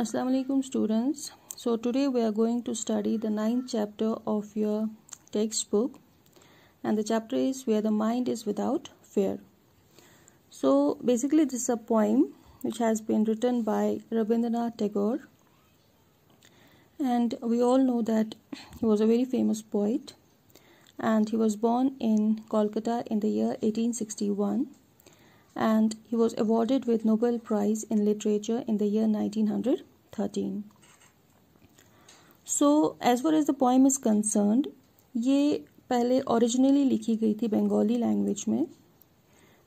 assalamu alaikum students so today we are going to study the ninth chapter of your textbook and the chapter is where the mind is without fear so basically this is a poem which has been written by rabindranath tagore and we all know that he was a very famous poet and he was born in kolkata in the year 1861 and he was awarded with Nobel Prize in Literature in the year 1900 thirteen so as far as the poem is concerned ये पहले originally लिखी गई थी Bengali language में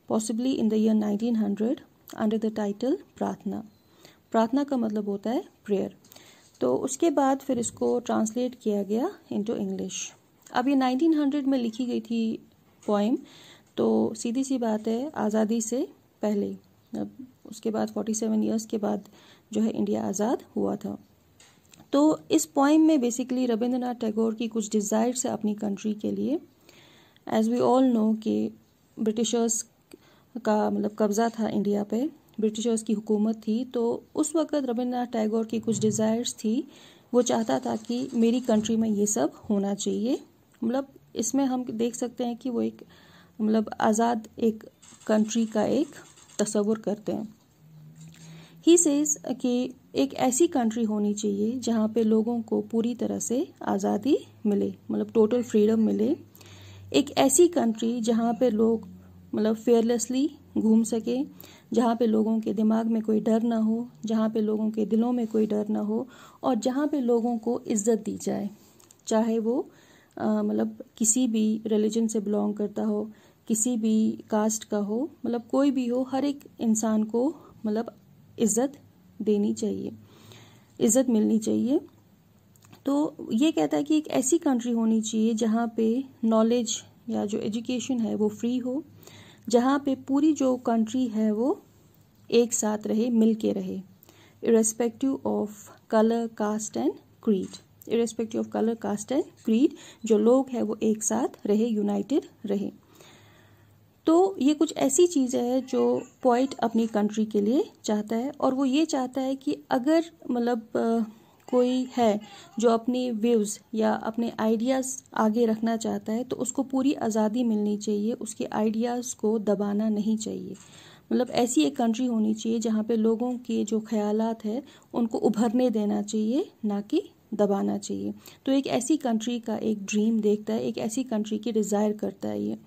possibly in the year 1900 under the title Prarthana Prarthana का मतलब होता है प्रेयर तो उसके बाद फिर इसको ट्रांसलेट किया गया इनटू इंग्लिश अब ये 1900 में लिखी गई थी पोइम तो सीधी सी बात है आज़ादी से पहले अब उसके बाद 47 ईयर्स के बाद जो है इंडिया आज़ाद हुआ था तो इस पॉइम में बेसिकली रविंद्रनाथ टैगोर की कुछ डिज़ायर से अपनी कंट्री के लिए एज वी ऑल नो कि ब्रिटिशर्स का मतलब कब्ज़ा था इंडिया पे ब्रिटिशर्स की हुकूमत थी तो उस वक्त रविंद्रनाथ टैगोर की कुछ डिज़ायर्स थी वो चाहता था कि मेरी कंट्री में ये सब होना चाहिए मतलब इसमें हम देख सकते हैं कि वो एक मतलब आज़ाद एक कंट्री का एक तस्वुर करते हैं ही सेज कि एक ऐसी कंट्री होनी चाहिए जहाँ पे लोगों को पूरी तरह से आज़ादी मिले मतलब टोटल फ्रीडम मिले एक ऐसी कंट्री जहाँ पे लोग मतलब फेयरलेसली घूम सकें जहाँ पे लोगों के दिमाग में कोई डर ना हो जहाँ पे लोगों के दिलों में कोई डर ना हो और जहाँ पे लोगों को इज्जत दी जाए चाहे वो मतलब किसी भी रिलीजन से बिलोंग करता हो किसी भी कास्ट का हो मतलब कोई भी हो हर एक इंसान को मतलब इज्जत देनी चाहिए इज्जत मिलनी चाहिए तो ये कहता है कि एक ऐसी कंट्री होनी चाहिए जहाँ पे नॉलेज या जो एजुकेशन है वो फ्री हो जहाँ पे पूरी जो कंट्री है वो एक साथ रहे मिल के रहे irrespective of colour caste and creed irrespective of colour caste and creed जो लोग हैं वो एक साथ रहे यूनाइटेड रहे तो ये कुछ ऐसी चीज़ें हैं जो पॉइंट अपनी कंट्री के लिए चाहता है और वो ये चाहता है कि अगर मतलब कोई है जो अपने व्यूज़ या अपने आइडियाज़ आगे रखना चाहता है तो उसको पूरी आज़ादी मिलनी चाहिए उसके आइडियाज़ को दबाना नहीं चाहिए मतलब ऐसी एक कंट्री होनी चाहिए जहाँ पे लोगों के जो ख्यालात है उनको उभरने देना चाहिए ना कि दबाना चाहिए तो एक ऐसी कंट्री का एक ड्रीम देखता है एक ऐसी कंट्री की डिज़ायर करता है ये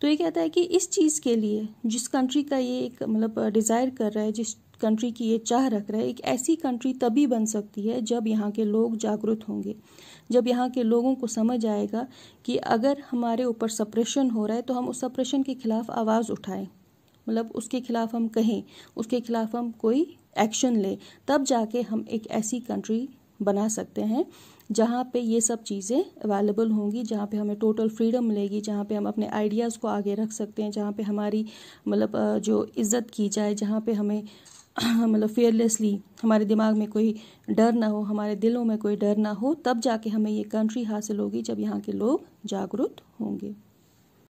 तो ये कहता है कि इस चीज़ के लिए जिस कंट्री का ये एक मतलब डिज़ायर कर रहा है जिस कंट्री की ये चाह रख रहा है एक ऐसी कंट्री तभी बन सकती है जब यहाँ के लोग जागरूक होंगे जब यहाँ के लोगों को समझ आएगा कि अगर हमारे ऊपर सप्रेशन हो रहा है तो हम उस सप्रेशन के खिलाफ आवाज़ उठाएं मतलब उसके खिलाफ हम कहें उसके खिलाफ हम कोई एक्शन लें तब जाके हम एक ऐसी कंट्री बना सकते हैं जहाँ पे ये सब चीज़ें अवेलेबल होंगी जहाँ पे हमें टोटल फ्रीडम मिलेगी जहाँ पे हम अपने आइडियाज़ को आगे रख सकते हैं जहाँ पे हमारी मतलब जो इज़्ज़त की जाए जहाँ पे हमें मतलब फेयरलेसली हमारे दिमाग में कोई डर ना हो हमारे दिलों में कोई डर ना हो तब जाके हमें ये कंट्री हासिल होगी जब यहाँ के लोग जागरूक होंगे